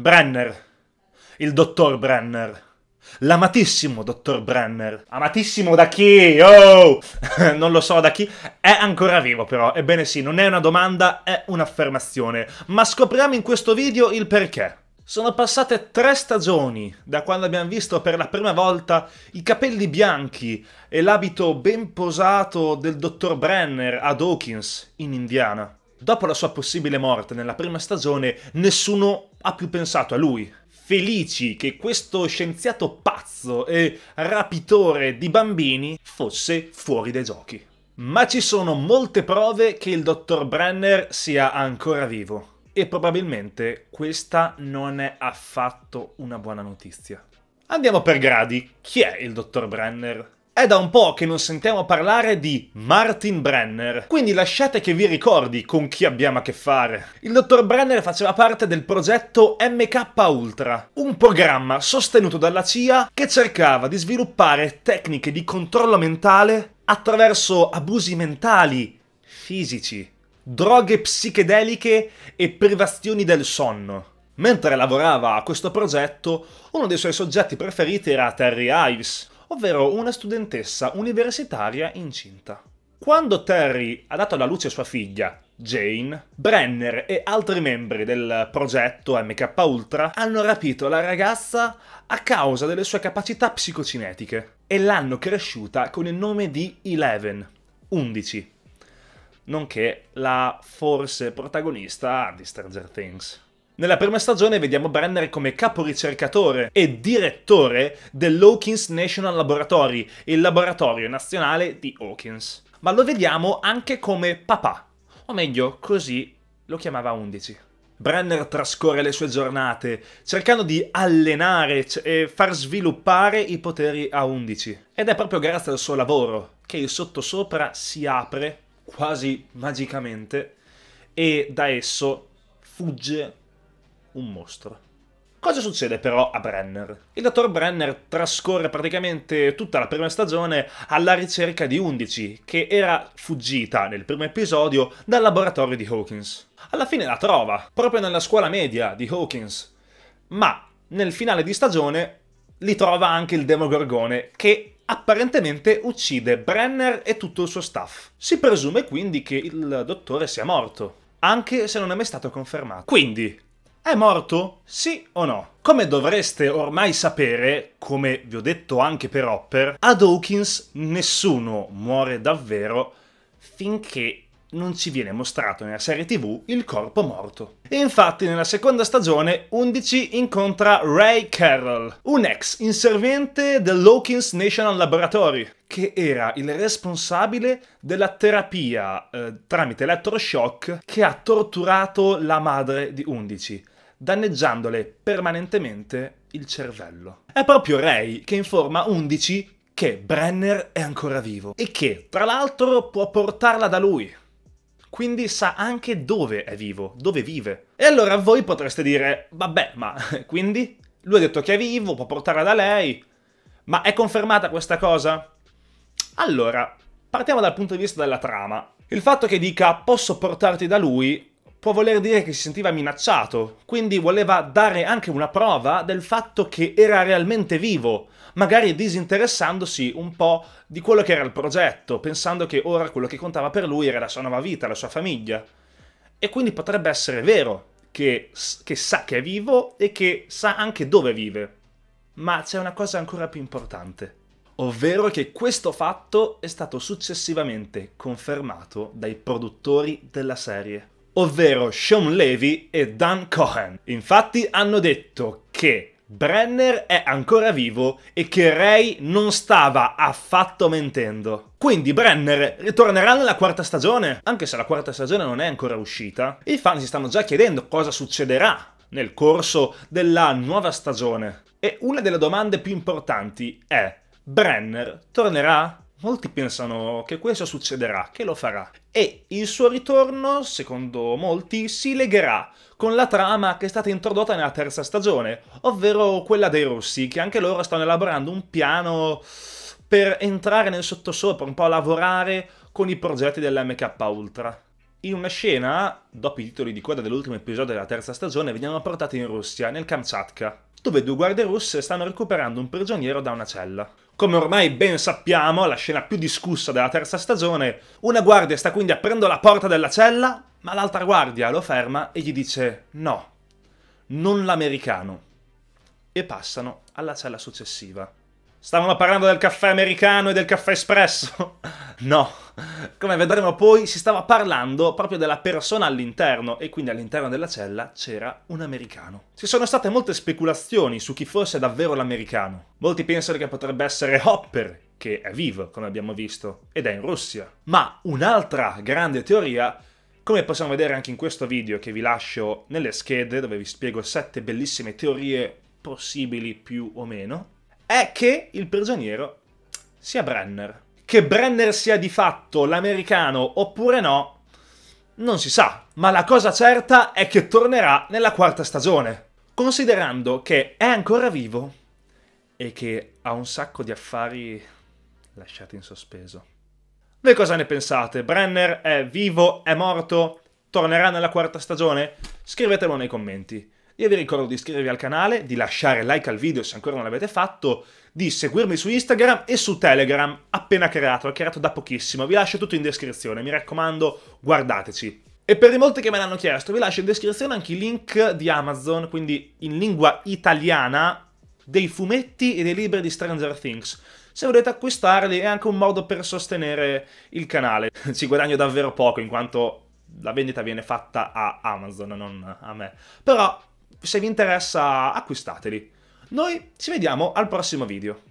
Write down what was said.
Brenner, il dottor Brenner. L'amatissimo dottor Brenner, amatissimo da chi? Oh! non lo so da chi, è ancora vivo però, ebbene sì, non è una domanda, è un'affermazione, ma scopriamo in questo video il perché. Sono passate tre stagioni da quando abbiamo visto per la prima volta i capelli bianchi e l'abito ben posato del dottor Brenner ad Hawkins, in Indiana. Dopo la sua possibile morte nella prima stagione, nessuno ha più pensato a lui. Felici che questo scienziato pazzo e rapitore di bambini fosse fuori dai giochi. Ma ci sono molte prove che il dottor Brenner sia ancora vivo. E probabilmente questa non è affatto una buona notizia. Andiamo per gradi. Chi è il dottor Brenner? È da un po' che non sentiamo parlare di Martin Brenner, quindi lasciate che vi ricordi con chi abbiamo a che fare. Il dottor Brenner faceva parte del progetto MK Ultra, un programma sostenuto dalla CIA che cercava di sviluppare tecniche di controllo mentale attraverso abusi mentali, fisici, droghe psichedeliche e privazioni del sonno. Mentre lavorava a questo progetto, uno dei suoi soggetti preferiti era Terry Ives, ovvero una studentessa universitaria incinta. Quando Terry ha dato alla luce sua figlia, Jane, Brenner e altri membri del progetto MK Ultra hanno rapito la ragazza a causa delle sue capacità psicocinetiche e l'hanno cresciuta con il nome di Eleven, 11, nonché la forse protagonista di Stranger Things. Nella prima stagione vediamo Brenner come capo ricercatore e direttore dell'Hawkins National Laboratory, il laboratorio nazionale di Hawkins. Ma lo vediamo anche come papà, o meglio, così lo chiamava 11. Brenner trascorre le sue giornate cercando di allenare e far sviluppare i poteri a 11. Ed è proprio grazie al suo lavoro che il sottosopra si apre quasi magicamente e da esso fugge un mostro. Cosa succede però a Brenner? Il dottor Brenner trascorre praticamente tutta la prima stagione alla ricerca di 11, che era fuggita nel primo episodio dal laboratorio di Hawkins. Alla fine la trova, proprio nella scuola media di Hawkins. Ma nel finale di stagione li trova anche il Demogorgone, che apparentemente uccide Brenner e tutto il suo staff. Si presume quindi che il dottore sia morto, anche se non è mai stato confermato. Quindi, è morto? Sì o no? Come dovreste ormai sapere, come vi ho detto anche per Hopper, ad Hawkins nessuno muore davvero finché non ci viene mostrato nella serie tv il corpo morto. E infatti nella seconda stagione 11 incontra Ray Carroll, un ex inserviente dell'Hawkins National Laboratory, che era il responsabile della terapia eh, tramite elettroshock che ha torturato la madre di 11, danneggiandole permanentemente il cervello. È proprio Ray che informa 11 che Brenner è ancora vivo e che, tra l'altro, può portarla da lui quindi sa anche dove è vivo, dove vive. E allora voi potreste dire, vabbè, ma quindi? Lui ha detto che è vivo, può portarla da lei, ma è confermata questa cosa? Allora, partiamo dal punto di vista della trama. Il fatto che dica posso portarti da lui può voler dire che si sentiva minacciato, quindi voleva dare anche una prova del fatto che era realmente vivo, magari disinteressandosi un po' di quello che era il progetto, pensando che ora quello che contava per lui era la sua nuova vita, la sua famiglia. E quindi potrebbe essere vero che, che sa che è vivo e che sa anche dove vive. Ma c'è una cosa ancora più importante, ovvero che questo fatto è stato successivamente confermato dai produttori della serie ovvero Sean Levy e Dan Cohen. Infatti hanno detto che Brenner è ancora vivo e che Ray non stava affatto mentendo. Quindi Brenner ritornerà nella quarta stagione, anche se la quarta stagione non è ancora uscita. I fan si stanno già chiedendo cosa succederà nel corso della nuova stagione. E una delle domande più importanti è Brenner tornerà? Molti pensano che questo succederà, che lo farà. E il suo ritorno, secondo molti, si legherà con la trama che è stata introdotta nella terza stagione, ovvero quella dei russi, che anche loro stanno elaborando un piano per entrare nel sottosopra, un po' a lavorare con i progetti dell'MK Ultra. In una scena, dopo i titoli di coda dell'ultimo episodio della terza stagione, veniamo portati in Russia, nel Kamchatka, dove due guardie russe stanno recuperando un prigioniero da una cella. Come ormai ben sappiamo, la scena più discussa della terza stagione, una guardia sta quindi aprendo la porta della cella, ma l'altra guardia lo ferma e gli dice no, non l'americano. E passano alla cella successiva. Stavano parlando del caffè americano e del caffè espresso? no, come vedremo poi si stava parlando proprio della persona all'interno e quindi all'interno della cella c'era un americano. Ci sono state molte speculazioni su chi fosse davvero l'americano. Molti pensano che potrebbe essere Hopper, che è vivo, come abbiamo visto, ed è in Russia. Ma un'altra grande teoria come possiamo vedere anche in questo video che vi lascio nelle schede dove vi spiego sette bellissime teorie possibili più o meno, è che il prigioniero sia Brenner. Che Brenner sia di fatto l'americano oppure no, non si sa, ma la cosa certa è che tornerà nella quarta stagione, considerando che è ancora vivo e che ha un sacco di affari lasciati in sospeso. Voi cosa ne pensate? Brenner è vivo? È morto? Tornerà nella quarta stagione? Scrivetelo nei commenti. Io vi ricordo di iscrivervi al canale, di lasciare like al video se ancora non l'avete fatto, di seguirmi su Instagram e su Telegram, appena creato, l'ho creato da pochissimo, vi lascio tutto in descrizione, mi raccomando, guardateci. E per i molti che me l'hanno chiesto, vi lascio in descrizione anche i link di Amazon, quindi in lingua italiana, dei fumetti e dei libri di Stranger Things. Se volete acquistarli è anche un modo per sostenere il canale. Ci guadagno davvero poco in quanto la vendita viene fatta a Amazon, non a me. Però se vi interessa acquistateli. Noi ci vediamo al prossimo video.